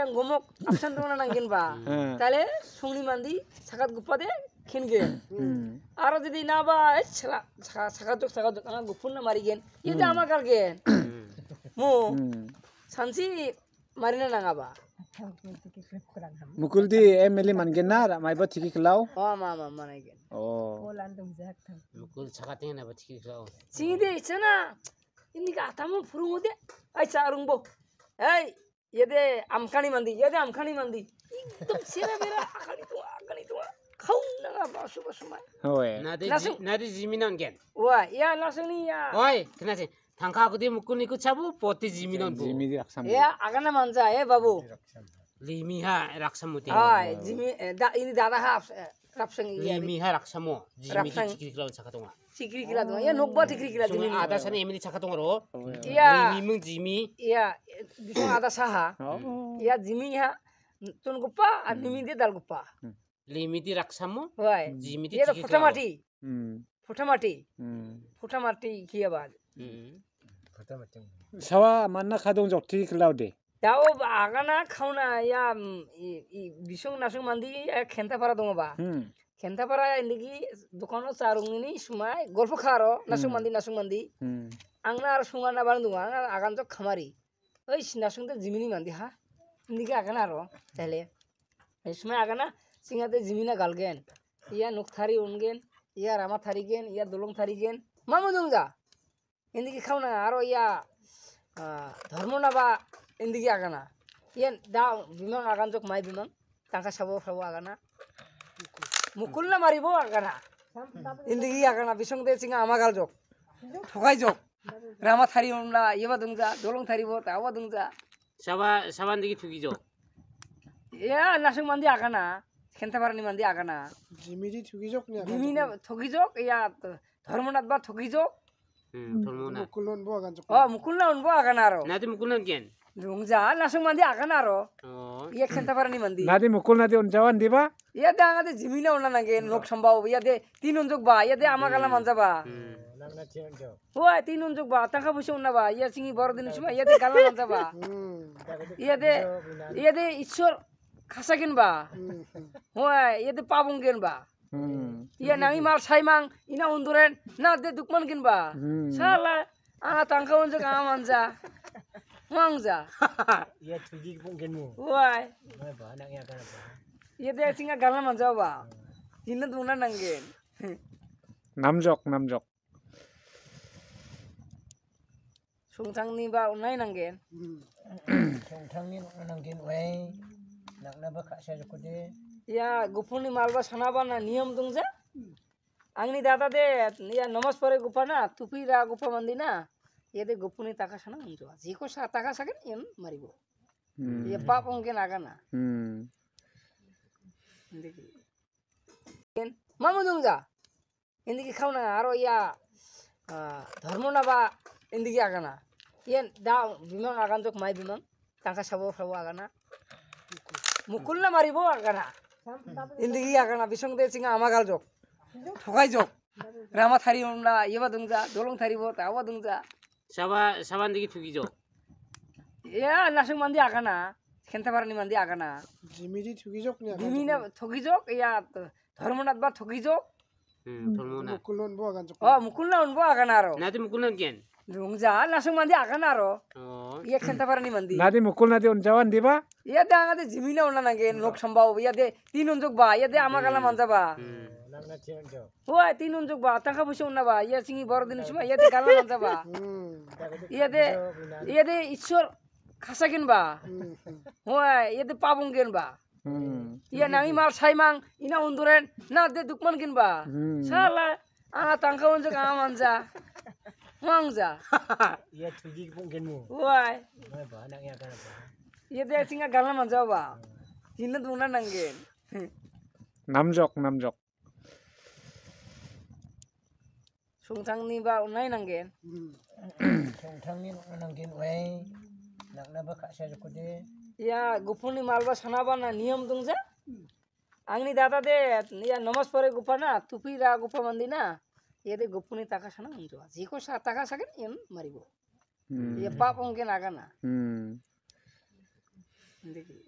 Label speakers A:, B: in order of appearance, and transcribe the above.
A: এটা গমক আপসান তো না কিনবা তাহলে সুংনি মান্দি সাকাত গুপ্পা দে কিনগে আর যদি না বা সাকাত যোগ সাকাত যোগ আমার গুপ্পুন না মারি গেন ইয়ে আমার কাল গেন মু সানসি মারি না না বা মুকুল দি এম এল এ মানগেন না মাইব ঠিকই খেলাও অ মা মা মানে গেন ও বলান তুমি যাক মুকুল ছাকাতে না বা ঠিকই খেলাও চিনি দে ইচ্ছা না ইনি গাতাম ফুরুং ya deh amkani mandi ya deh amkani mandi itu sih mira akan itu akan itu kau nggak langsung suka suka oh ya langsung nanti jiminan kan wah ya langsung nih ya wah kenapa sih tangka aku dia mukul niku cabu poti jiminan bu jimin dia aksam ya agan apa manja ya babu limi ha raksamu tiap oh jimin da ini darah ha raksang ini limi ha raksamu jimin cikri kilau cakap tunggu cikri kilau tunggu ya nukbat cikri kilau tunggu ada sana emili cakap tunggu ro ya limi mung jimin ya দিছোঁ চাহা Jimmy হা গোপা নিমি দিয়ে দাল গোপা লিমিটি ৰাখছাম খাদ জঠি খেলাও দে তাও আগানা খাওঁ না ইয়া বিচুং নাচুং গল্প খাওঁ আৰু নাচুং মান্ধি নাচুং মান্ধি আংনা আৰু চুঙা নাবাৰ দোঙা আগান খামাৰি ওই সিনাসংতে জিমিনি মান্দি হা নিকে আগে না আরো তাহলে এই সময় আগে না সিঙ্গাতে জিমিনা গালগেন ইয়া নুক থারি উনগেন ইয়া রামা থারি গেন ইয়া দুলং থারি গেন মামু যা এদিকে খাও না আরো ইয়া ধর্ম না বা এদিকে আগে না ইয়া দা বিমান আগান চোখ মাই বিমান টাকা সাবো সাবো আগে না মুকুল না মারিব আগে না এদিকে আগে না বিসঙ্গে সিঙ্গা আমা গাল যোগ ঠকাই যোগ Rama thari omla, yeva dungja, dolong thari bo, tawa dungja. Shava shava mandi ki thugi jo. Ya nasung mandi agana, khenta parani mandi agana. Jimi ji thugi jo kya? Jimi na thugi jo ya thormonat ba thugi jo. Hmm, thormonat. Mukulon bo agan jo. Oh, mukulon bo agan aro. Nathi mukulon kien? রুংজা নাসুং mandi mandi নাদি মুকুল নাদি অঞ্জাওয়ান দিবা ইয়া দে আগাতে জিমিলা ওনা নাগে লোক সম্ভব ইয়া দে তিন অঞ্জুক বা ইয়া দে আমা গালা মান যাবা ও তিন অঞ্জুক বা টাকা পয়সা ওনা বা ইয়া সিঙ্গি বড় দিন গালা মান যাবা ইয়া দে ইয়া দে ঈশ্বর খাসা কিনবা ও ইয়া দে কিনবা ইয়া নাই মাল সাইমাং ইনা উন্দুরেন না দে দুকমান কিনবা শালা আ টাকা অঞ্জুক আমা মান যা mong giờ ye thu ji cũng kiến mù ôi nói bỏ nặng ya cả ye đây singa gala mà cho bà tin tu na nang gen nam jok nam jok sung thang ni ba unai nang gen sung thang ni nang gen wei nang na ba kha sa ko de ya gupuni malba sanaba na niyam dung ja angni dada de ya namas pore gupa na tupi ra gupa mandi na ಎದೆ গোপনে ತಕಸಣ ಉಂಟು ಜೀಕೋ ಸಹ ತಕಸಕ ಏನು ಮರಿಬೋ ಎಪ್ಪ ಪೊಂಗೆ না মামু দুর্গা এদিকে খাও না আরো ইয়া ধর্ম না বা এদিকে দা বিমান আগান তোক মাই বিমান টাকা সাবো সাবো না মুকুল না মারিব আগানা এদিকে আগানা বিসং দে চিঙা আমা গাল যোগ ঠকাই যোগ রামা থারি না ইয়েবা দুংজা দোলং থারিব তাওবা দুংজা সাবান সাবান দিকে ঠুকি যাও নাসিং মান দিয়ে আঁকা না খেনতেপারানি মান দিয়ে আঁকা না ডিমি না ঠকি যোগ ইয়া ধর্মনাথ বা ঠকি যোগ মুকুল না অনব আঁকা না আরো না মুকুল না কেন আমার গালা মানজাবা ওই তিন উঞ্চক বা টাকা পয়সা উন্না বা ইয়া সিঙ্গি বড় দিন ইয়াতে গালা না যাবা ইয়াতে ইয়াতে ঈশ্বর খাসা কিনবা হয় ইয়াতে পাবং কিনবা ইয়া নামি মাল সাইমাং ইনা উন্দুরেন না দে দুকমান কিনবা সালা আঙা তাঙ্কা উঞ্চক আঙা মানজা মাংজা ইয়া ঠিকই কিনবো ওই ইয়াতে সিঙ্গা গালা মানজাবা কিনলে দুনা নাঙ্গেন নামজক নামজক संथांनिबा अननाय नांगोन संथांनि नांगोन ओइ नांनाबा खासा जखदे ইয়া গুফুনি মালবা সানাবা না নিয়ম দং যে আংনি দাদা দে ইয়া নমাজ পরে গুফা না তুপি রা গুফা মন্দি না এদে গুফুনি টাকা সানা মুঞ্জো জিকো সা টাকা সাকেন এম মারিব ইয়া পাপ অঙ্কে নাগা না দেখি